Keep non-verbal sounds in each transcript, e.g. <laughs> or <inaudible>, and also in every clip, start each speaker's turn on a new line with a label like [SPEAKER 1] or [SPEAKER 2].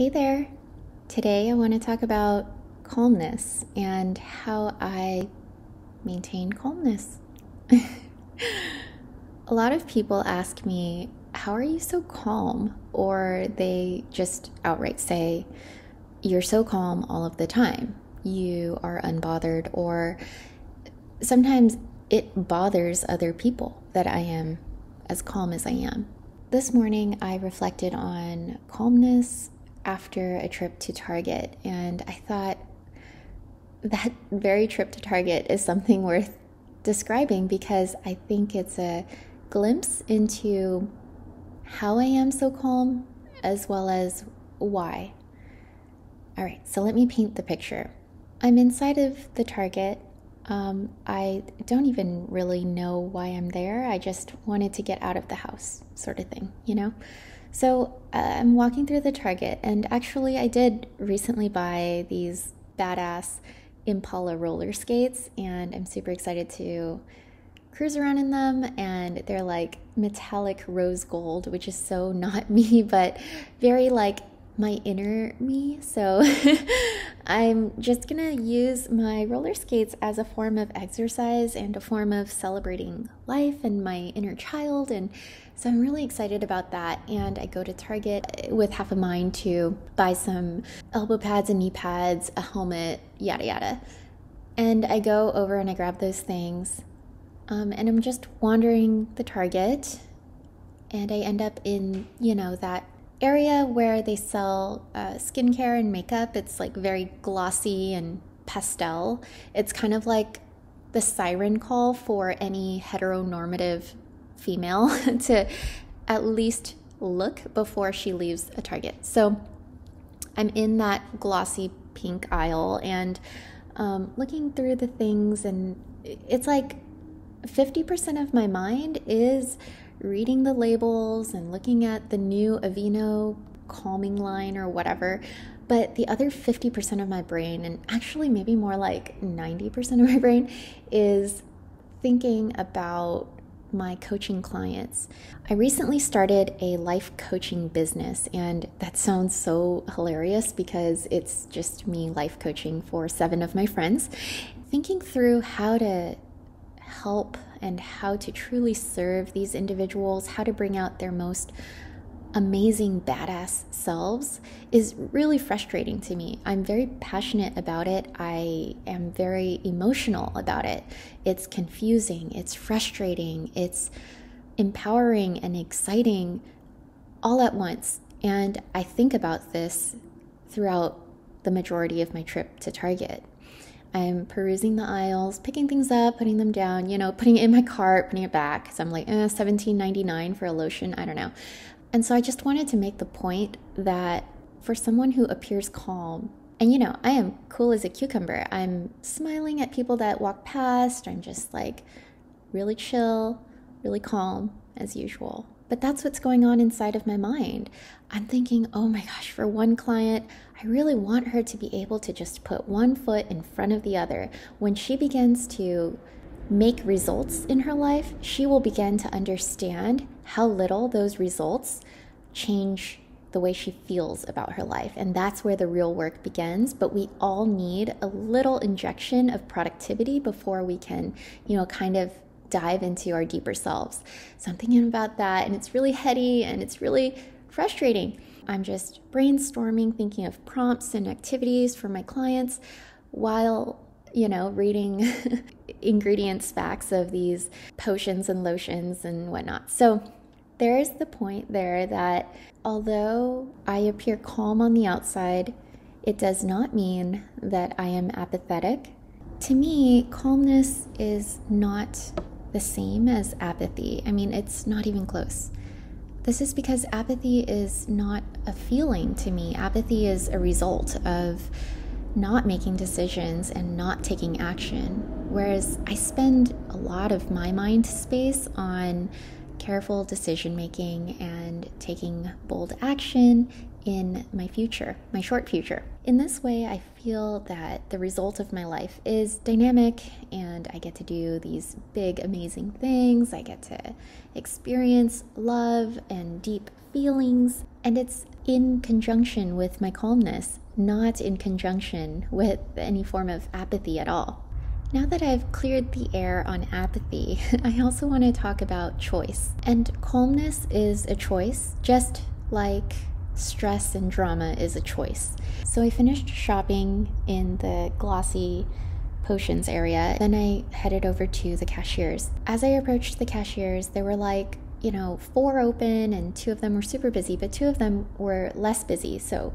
[SPEAKER 1] Hey there! Today I want to talk about calmness and how I maintain calmness. <laughs> a lot of people ask me, How are you so calm? Or they just outright say, You're so calm all of the time. You are unbothered. Or sometimes it bothers other people that I am as calm as I am. This morning, I reflected on calmness after a trip to Target, and I thought that <laughs> very trip to Target is something worth describing because I think it's a glimpse into how I am so calm as well as why. All right, so let me paint the picture. I'm inside of the Target um, I don't even really know why I'm there. I just wanted to get out of the house, sort of thing, you know? So uh, I'm walking through the Target, and actually, I did recently buy these badass Impala roller skates, and I'm super excited to cruise around in them and they're like metallic rose gold which is so <laughs> not me but very like my inner me. So <laughs> I'm just gonna use my roller skates as a form of exercise and a form of celebrating life and my inner child. And so I'm really excited about that. And I go to Target with half a mind to buy some elbow pads and knee pads, a helmet, yada yada. And I go over and I grab those things. Um, and I'm just wandering the Target and I end up in, you know, that area where they sell uh, skincare and makeup. It's like very glossy and pastel. It's kind of like the siren call for any heteronormative female <laughs> to at least look before she leaves a Target. So I'm in that glossy pink aisle and um, looking through the things, and it's like 50% of my mind is reading the labels and looking at the new Aveeno calming line or whatever. But the other 50% of my brain, and actually maybe more like 90% of my <laughs> brain, is thinking about my coaching clients. I recently started a life coaching business, and that sounds so hilarious because it's just me life coaching for seven of my friends, thinking through how to help and how to truly serve these individuals, how to bring out their most amazing badass selves is really frustrating to me. I'm very passionate about it. I am very emotional about it. It's confusing, it's frustrating, it's empowering and exciting all at once. And I think about this throughout the majority of my trip to Target. I'm perusing the aisles, picking things up, putting them down, you know, putting it in my cart, putting it back. Cause I'm like, eh, uh, 17.99 for a lotion. I don't know. And so I just wanted to make the point that for someone who appears calm, and you know, I am cool as a cucumber. I'm smiling at people that walk past. I'm just like really chill, really calm as usual. But that's what's going on inside of my mind. I'm thinking, oh my gosh, for one client, I really want her to be able to just put one foot in front of the other. When she begins to make results in her life, she will begin to understand how little those results change the way she feels about her life. And that's where the real work begins. But we all need a little injection of productivity before we can, you know, kind of dive into our deeper selves. So I'm thinking about that, and it's really heady and it's really frustrating. I'm just brainstorming, thinking of prompts and activities for my clients while, you know, reading <laughs> ingredients, facts of these potions and lotions and whatnot. So there is the point there that although I appear calm on the outside, it does not mean that I am apathetic. To me, calmness is not the same as apathy. I mean, it's not even close. This is because apathy is not a feeling to me. Apathy is a result of not making decisions and not taking action. Whereas I spend a lot of my mind space on careful decision making and taking bold action in my future, my short future. In this way, I feel that the result of my life is dynamic and I get to do these big, amazing things. I get to experience love and deep feelings. And it's in conjunction with my calmness, not in conjunction with any form of apathy at all. Now that I've cleared the air on apathy, <laughs> I also want to talk about choice. And calmness is a choice, just like stress and drama is a choice. So I finished shopping in the glossy potions area. Then I headed over to the cashiers. As I approached the cashiers, there were like, you know, four open and two of them were super busy, but two of them were less busy. So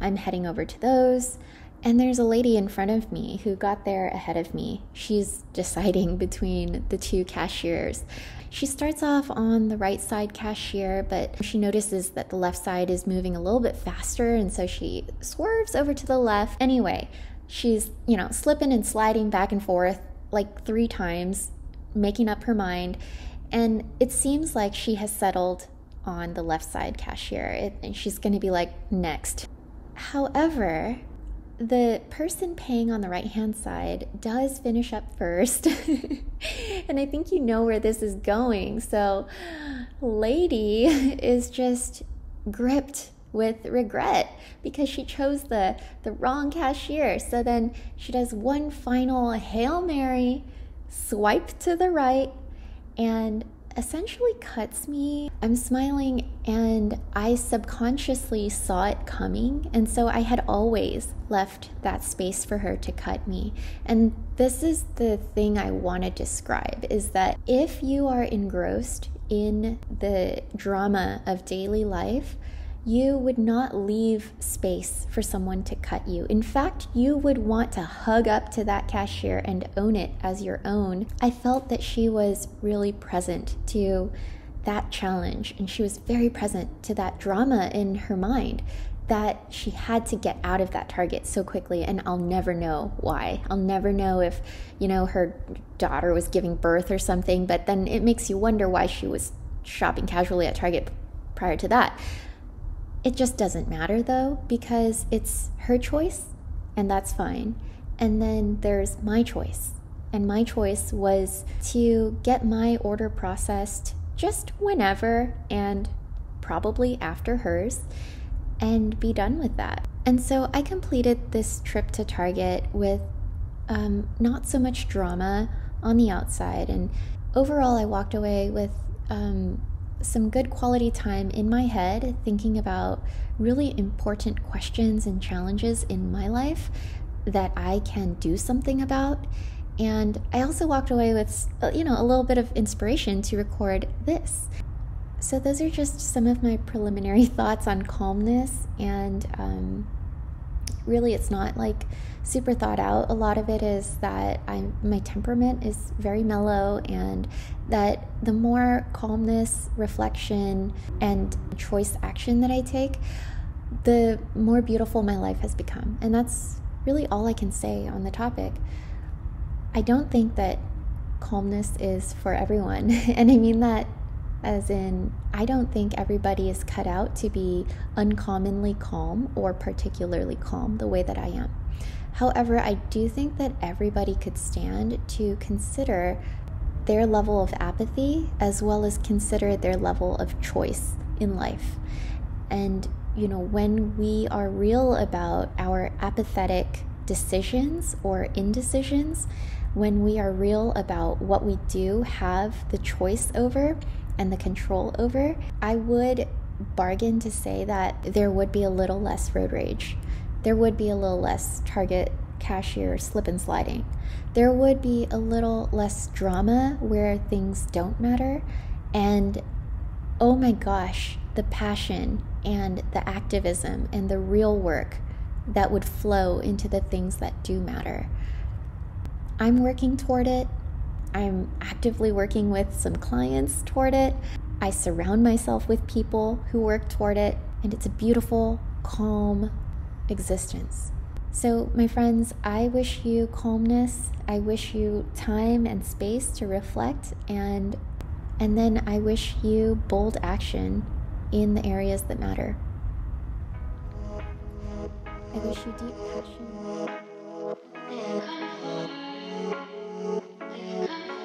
[SPEAKER 1] I'm heading over to those. And there's a lady in front of me who got there ahead of me. She's deciding <laughs> between the two cashiers. She starts off on the right side cashier, but she notices that the left side is moving a little bit faster, and so she swerves over to the left. Anyway, she's, you know, slipping and sliding back and forth like three times, making up her mind, and it seems like she has settled on the left side cashier, it, and she's going to be like, next. However, the person paying on the right hand side does finish up first. <laughs> and I think you know where this is going. So, lady is just gripped with regret because she chose the, the wrong cashier. So then she does one final Hail Mary, swipe to the right, and essentially cuts me. I'm smiling and I subconsciously saw it coming. And so I had always left that space for her to cut me. And this is the thing I want to describe is that if you are engrossed in the drama of daily life, you would not leave space for someone to cut you. In fact, you would want to hug up to that cashier and own it as your own. I felt that she was really present to that challenge and she was very present to that drama in her mind that she had to get out of that target so quickly and I'll never know why. I'll never know if, you know, her daughter was giving birth or something, but then it makes you wonder why she was shopping casually at Target prior to that. It just doesn't matter though, because it's her choice, and that's fine. And then there's my choice. And my choice was to get my order processed just whenever and probably after hers and be done with that. And so I completed this trip to Target with um, not so much drama on the outside. And overall, I walked away with um, some good quality time in my head thinking about really important questions and challenges in my life that I can do something about. And I also walked away with, uh, you know, a little bit of inspiration to record this. So, those are just some of my preliminary <laughs> thoughts on calmness and um, really it's not like super thought out. A lot of it is that i my temperament is very mellow and that the more calmness, reflection and choice action that I take, the more beautiful my life has become. And that's really all I can say on the topic. I don't think that calmness is for everyone. <laughs> and I mean that as in I don't think everybody is cut out to be uncommonly calm or particularly calm the way that I am. However, I do think that everybody could stand to consider their level of apathy as well as consider their level of choice in life. And, you know, when we are real about our apathetic decisions or indecisions, when we are real about what we do have the choice over, and the control over, I would bargain to say that there would be a little less road rage. There would be a little less target cashier slip and sliding. There would be a little less drama where things don't matter. And oh my gosh, the passion and the activism and the real work that would flow into the things that do matter. I'm working toward it. I'm actively working with some clients toward it. I surround myself with people who work toward it, and it's a beautiful, calm existence. So, my friends, I wish you calmness. I wish you time and space to reflect and and then I wish you bold action in the areas that matter. I wish you deep passion. Thank you.